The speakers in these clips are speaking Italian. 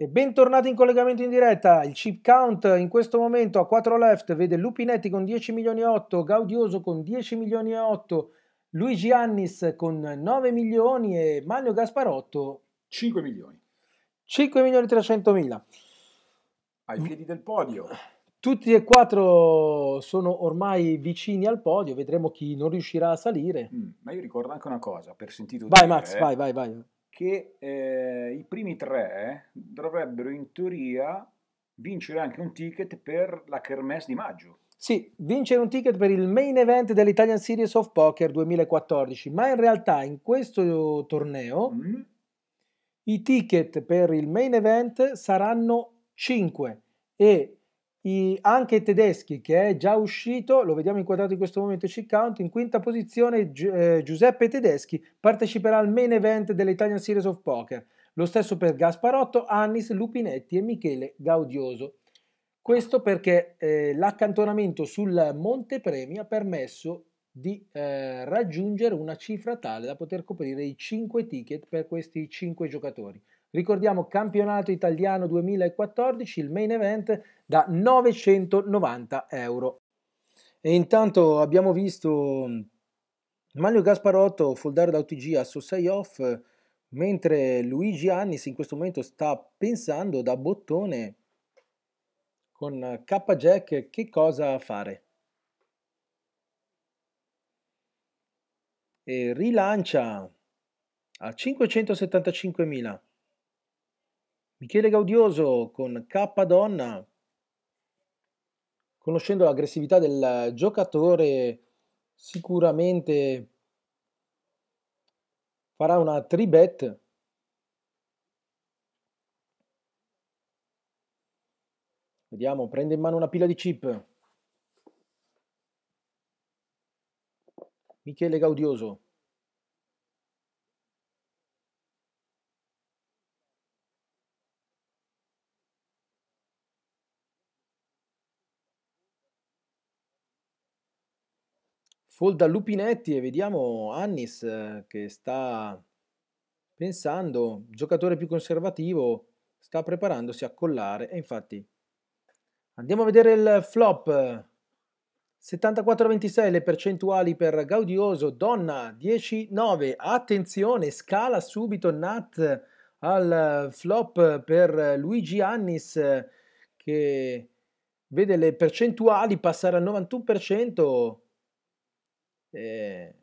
E bentornati in collegamento in diretta. Il chip count in questo momento a 4 left vede Lupinetti con 10 milioni e 8, Gaudioso con 10 milioni e 8, Luigi Annis con 9 milioni e Mario Gasparotto 5 milioni. 5 milioni e 300 mila. Ai piedi del podio. Tutti e quattro sono ormai vicini al podio, vedremo chi non riuscirà a salire. Mm, ma io ricordo anche una cosa, per sentito... Vai Max, eh. vai, vai, vai che eh, i primi tre dovrebbero in teoria vincere anche un ticket per la Kermesse di maggio. Sì, vincere un ticket per il main event dell'Italian Series of Poker 2014, ma in realtà in questo torneo mm. i ticket per il main event saranno 5 e i, anche i tedeschi che è già uscito, lo vediamo inquadrato in questo momento C Count, in quinta posizione Gi- eh, Giuseppe Tedeschi parteciperà al main event dell'Italian Series of Poker, lo stesso per Gasparotto, Annis, Lupinetti e Michele Gaudioso. Questo perché eh, l'accantonamento sul montepremi ha permesso di eh, raggiungere una cifra tale da poter coprire i 5 ticket per questi 5 giocatori. Ricordiamo campionato italiano 2014, il main event da 990 euro. E intanto abbiamo visto mm, Mario Gasparotto foldare da UTG a Sosei Off, mentre Luigi Annis in questo momento sta pensando da bottone con K-Jack che cosa fare. E rilancia a 575.000. Michele Gaudioso con K Donna, conoscendo l'aggressività del giocatore, sicuramente farà una 3 Vediamo, prende in mano una pila di chip. Michele Gaudioso. Folda Lupinetti e vediamo Annis eh, che sta pensando, giocatore più conservativo, sta preparandosi a collare e infatti andiamo a vedere il flop. 74-26 le percentuali per Gaudioso, Donna 10-9, attenzione, scala subito Nat al flop per Luigi Annis che vede le percentuali passare al 91%, eh,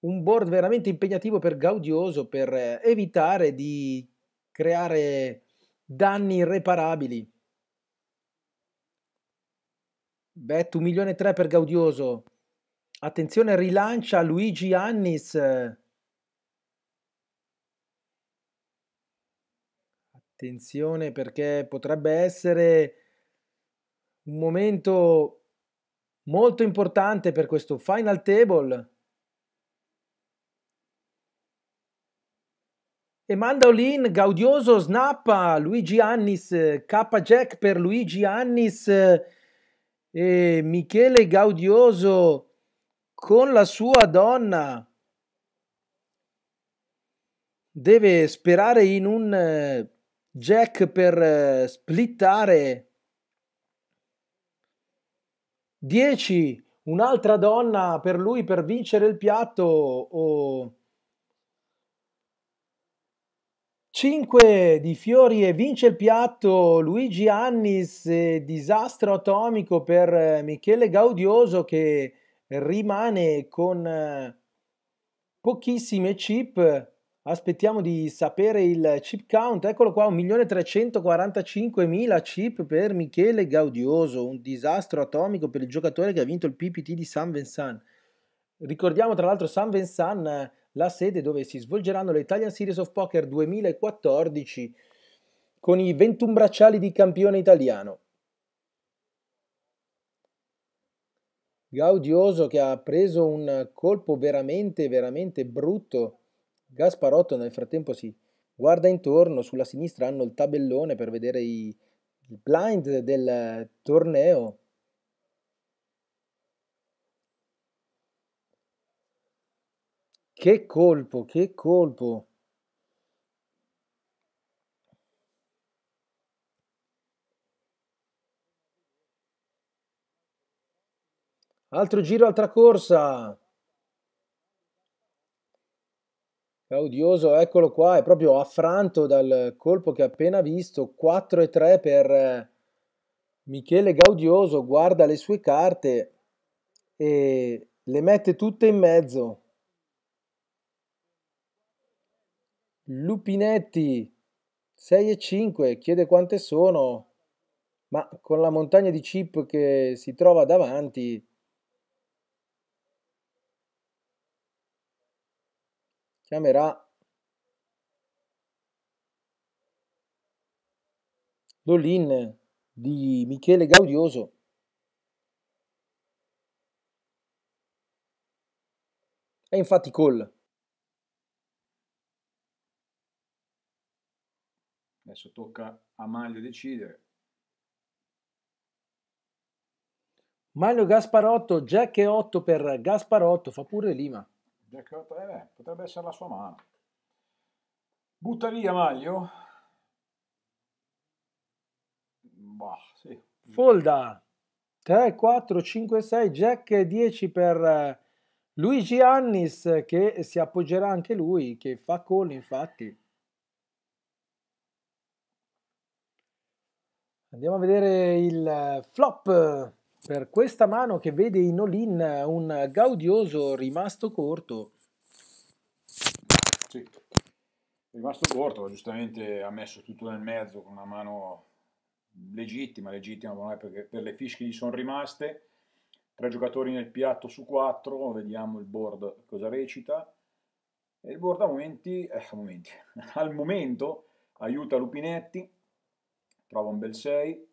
un board veramente impegnativo per Gaudioso per eh, evitare di creare danni irreparabili. Bet 1 milione e 3 per Gaudioso. Attenzione, rilancia Luigi Annis. Attenzione perché potrebbe essere un momento molto importante per questo final table. E manda all Gaudioso snappa Luigi Annis, eh, K-Jack per Luigi Annis eh, e Michele Gaudioso con la sua donna. Deve sperare in un eh, Jack per splittare 10 un'altra donna per lui per vincere il piatto o 5 di fiori e vince il piatto Luigi Annis, disastro atomico per eh, Michele Gaudioso che rimane con eh, pochissime chip Aspettiamo di sapere il chip count, eccolo qua, 1.345.000 chip per Michele Gaudioso, un disastro atomico per il giocatore che ha vinto il PPT di San Vincent. Ricordiamo tra l'altro San Vincent, la sede dove si svolgeranno le Italian Series of Poker 2014 con i 21 bracciali di campione italiano. Gaudioso che ha preso un colpo veramente, veramente brutto Gasparotto nel frattempo si guarda intorno, sulla sinistra hanno il tabellone per vedere i, il blind del torneo. Che colpo, che colpo. Altro giro, altra corsa. Odioso, eccolo qua, è proprio affranto dal colpo che ha appena visto, 4 e 3 per eh, Michele Gaudioso, guarda le sue carte e le mette tutte in mezzo. Lupinetti 6 e 5, chiede quante sono, ma con la montagna di chip che si trova davanti chiamerà l'all-in di Michele Gaudioso è infatti call. Adesso tocca a Maglio decidere. Maglio Gasparotto, Jack e 8 per Gasparotto, fa pure Lima. Jack Hurt, eh potrebbe essere la sua mano. Butta via Maglio. Bah, sì. Folda. 3, 4, 5, 6, Jack 10 per eh, Luigi Annis che si appoggerà anche lui, che fa call infatti. Andiamo a vedere il eh, flop per questa mano che vede in Olin un gaudioso rimasto corto. Sì, rimasto corto, giustamente ha messo tutto nel mezzo con una mano legittima, legittima non per le fish che gli sono rimaste. Tre giocatori nel piatto su quattro, vediamo il board cosa recita. E il board a momenti, eh, a momenti al momento aiuta Lupinetti, trova un bel 6,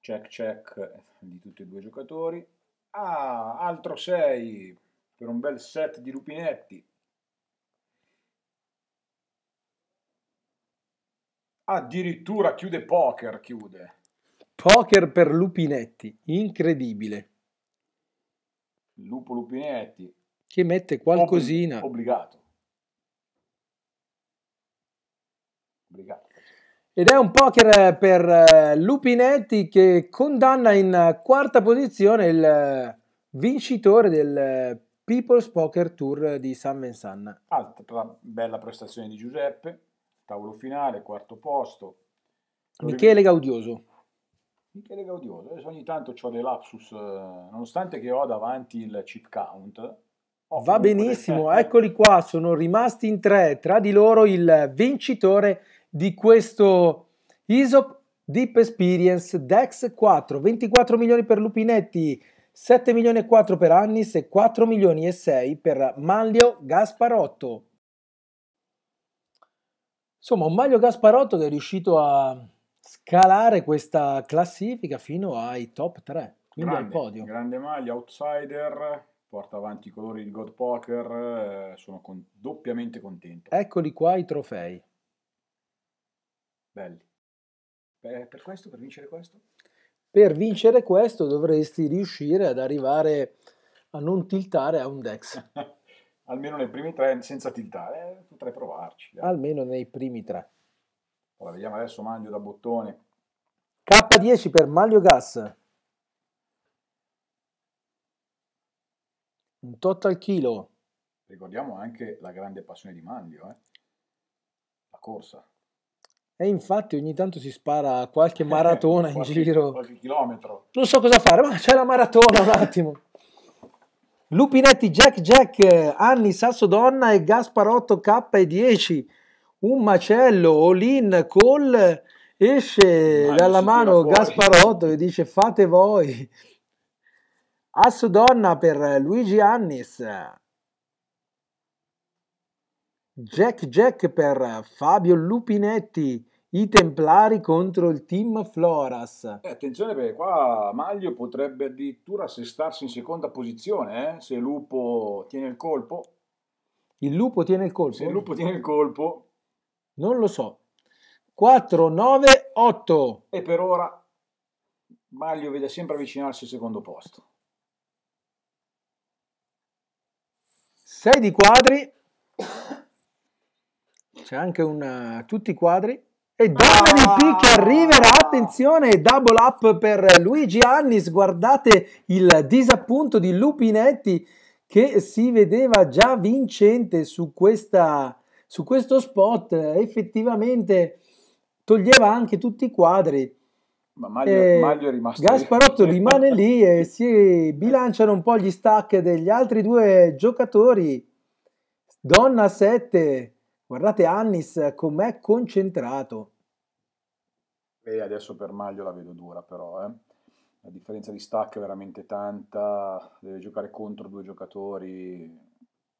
Check check eh, di tutti e due i giocatori. Ah, altro 6 per un bel set di lupinetti. Addirittura chiude poker, chiude. Poker per lupinetti, incredibile. Lupo lupinetti. Che mette qualcosina. Obbligato. Obbligato. Ed è un poker eh, per eh, Lupinetti che condanna in eh, quarta posizione il vincitore del People's Poker Tour di San Vincent. Altra bella prestazione di Giuseppe, tavolo finale, quarto posto. Michele Gaudioso. Michele Gaudioso, adesso ogni tanto ho dei lapsus, nonostante che ho davanti il chip count, Va benissimo, eccoli qua, sono rimasti in tre, tra di loro il vincitore di questo ISOP Deep Experience DEX 4, 24 milioni per Lupinetti, 7 milioni e 4 per Annis e 4 milioni e 6 per Manlio Gasparotto. Insomma, un Maglio Gasparotto che è riuscito a scalare questa classifica fino ai top 3, quindi grande, al podio. Grande Maglio, outsider, porta avanti i colori di God Poker, eh, sono con, doppiamente contento. Eccoli qua i trofei belli. Per, per questo, per vincere questo? Per vincere questo dovresti riuscire ad arrivare a non tiltare a un Dex. Almeno nei primi tre, senza tiltare, eh, potrei provarci. Dai. Almeno nei primi tre. Ora vediamo adesso Maglio da bottone. K10 per Maglio Gas. Un tot al chilo. Ricordiamo anche la grande passione di Maglio, eh? la corsa. E infatti ogni tanto si spara qualche maratona eh, in qualche, giro. Qualche chilometro. Non so cosa fare, ma c'è la maratona un attimo. Lupinetti, Jack Jack, Anni, Sasso Donna e Gasparotto K10. Un macello, Olin, Col, esce ma dalla mano Gasparotto e dice fate voi. Asso Donna per Luigi Annis. Jack Jack per Fabio Lupinetti i Templari contro il team Floras. Eh, attenzione perché qua Maglio potrebbe addirittura assestarsi in seconda posizione eh, se il Lupo tiene il colpo. Il Lupo tiene il colpo? Se il Lupo tiene il colpo. Non lo so. 4, 9, 8. E per ora Maglio vede sempre avvicinarsi al secondo posto. 6 di quadri. C'è anche un... tutti i quadri. E donna ah. di P che arriverà, attenzione, double up per Luigi Annis, guardate il disappunto di Lupinetti che si vedeva già vincente su, questa, su questo spot, effettivamente toglieva anche tutti i quadri. Ma Mario, eh, Maglio è rimasto Gasparotto lì. rimane lì e si bilanciano un po' gli stack degli altri due giocatori. Donna 7, Guardate Annis com'è concentrato. E adesso per Maglio la vedo dura però, eh. La differenza di stack è veramente tanta, deve giocare contro due giocatori,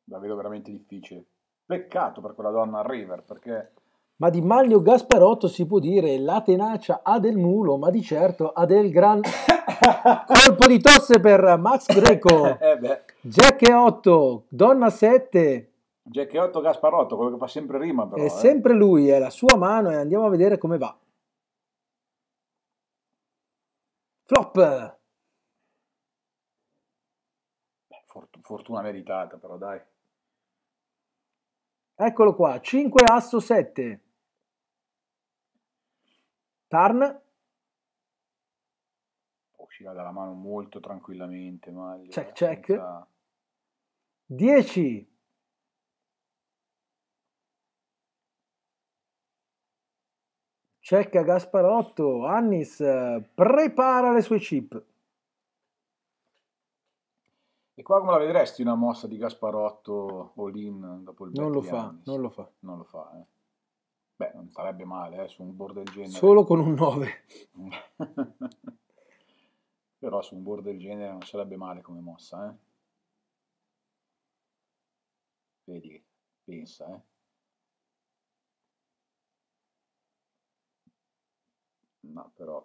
la vedo veramente difficile. Peccato per quella donna a River, perché... Ma di Maglio Gasparotto si può dire la tenacia ha del mulo, ma di certo ha del gran colpo di tosse per Max Greco. eh Jack è 8, donna 7, Gecchiotto Gasparotto, quello che fa sempre rima però. È eh. sempre lui, è la sua mano e andiamo a vedere come va. Flop! Fortuna meritata però, dai. Eccolo qua, 5 asso 7. Tarn. Uscirà dalla mano molto tranquillamente. Maglia, check, senza... check. 10. Cecca Gasparotto, Annis eh, prepara le sue chip. E qua come la vedresti una mossa di Gasparotto o Lin dopo il non lo, fa, non lo fa, non lo fa. Eh. Beh, non sarebbe male eh, su un board del genere. Solo con un 9. Però su un board del genere non sarebbe male come mossa, eh. Vedi, pensa, eh. ma però...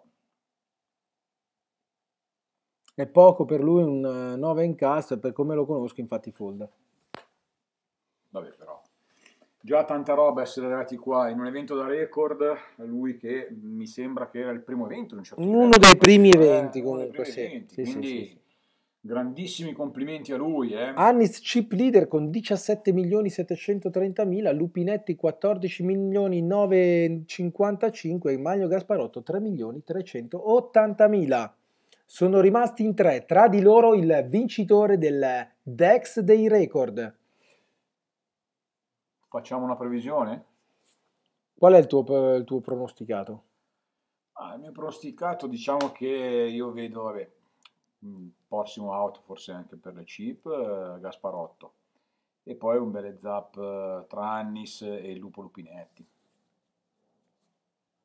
È poco per lui un 9 eh, in cast, per come lo conosco infatti Folda. Vabbè però, già tanta roba essere arrivati qua in un evento da record, lui che mi sembra che era il primo evento in un certo Uno dei primi eh, eventi comunque, sì. Eventi, sì, quindi... sì, sì Grandissimi complimenti a lui. Eh. Annis chip leader con 17.730.000, Lupinetti 14.955.000, e Maglio Gasparotto 3.380.000. Sono rimasti in tre, tra di loro il vincitore del Dex dei record. Facciamo una previsione? Qual è il tuo, il tuo pronosticato? Ah, il mio pronosticato diciamo che io vedo, vabbè, prossimo out forse anche per le chip, eh, Gasparotto. E poi un bel zap eh, tra Annis e Lupo Lupinetti.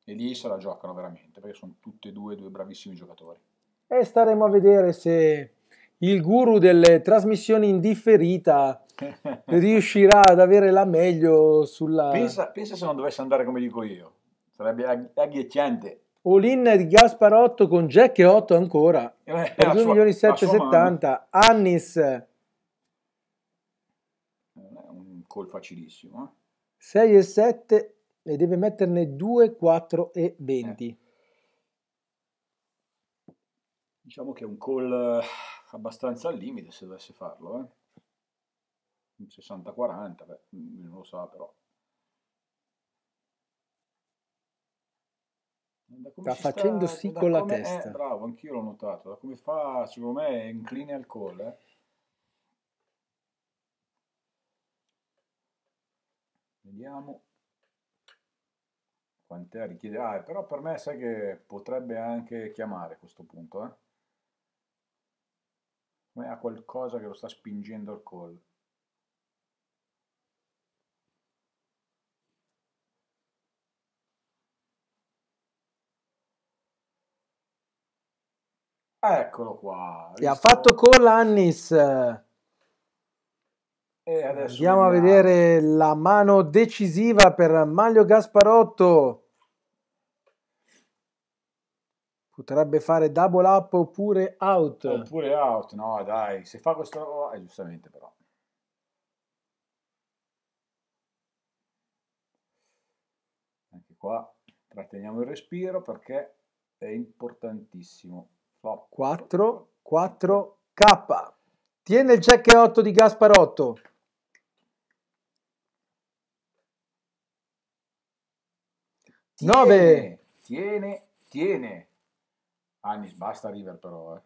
E lì se la giocano veramente, perché sono tutti e due due bravissimi giocatori. E staremo a vedere se il guru delle trasmissioni in differita riuscirà ad avere la meglio sulla... Pensa, pensa se non dovesse andare come dico io, sarebbe agghiacciante. Olin di Gasparotto con Jack e Otto ancora eh, per 2 milioni 770 Annis un call facilissimo eh? 6 e 7 e deve metterne 2, 4 e 20 eh. diciamo che è un call eh, abbastanza al limite se dovesse farlo eh? 60-40 non lo so però sta facendo sta, sì con la eh, testa. Eh, bravo, anch'io l'ho notato. Da come fa, secondo me, è incline al call. Eh. Vediamo quant'è a richiedere? Ah, però per me sai che potrebbe anche chiamare a questo punto. Eh. Ha qualcosa che lo sta spingendo al call. Eccolo qua. E ha fatto gol Annis. Andiamo, andiamo a vedere la mano decisiva per Maglio Gasparotto. Potrebbe fare double up oppure out. Oppure out, no dai, se fa questa roba, eh, giustamente però. Anche qua tratteniamo il respiro perché è importantissimo. 4, 4K. Tiene il check 8 di Gasparotto. Tiene, 9. Tiene, tiene. Anis, ah, basta River però. Eh.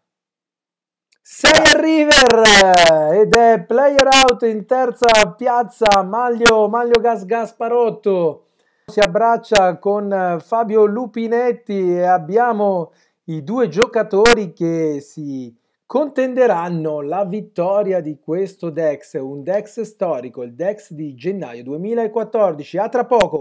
6 a River ed è player out in terza piazza Maglio, Maglio Gas Gasparotto. Si abbraccia con Fabio Lupinetti e abbiamo i due giocatori che si contenderanno la vittoria di questo Dex, un Dex storico, il Dex di gennaio 2014. A tra poco!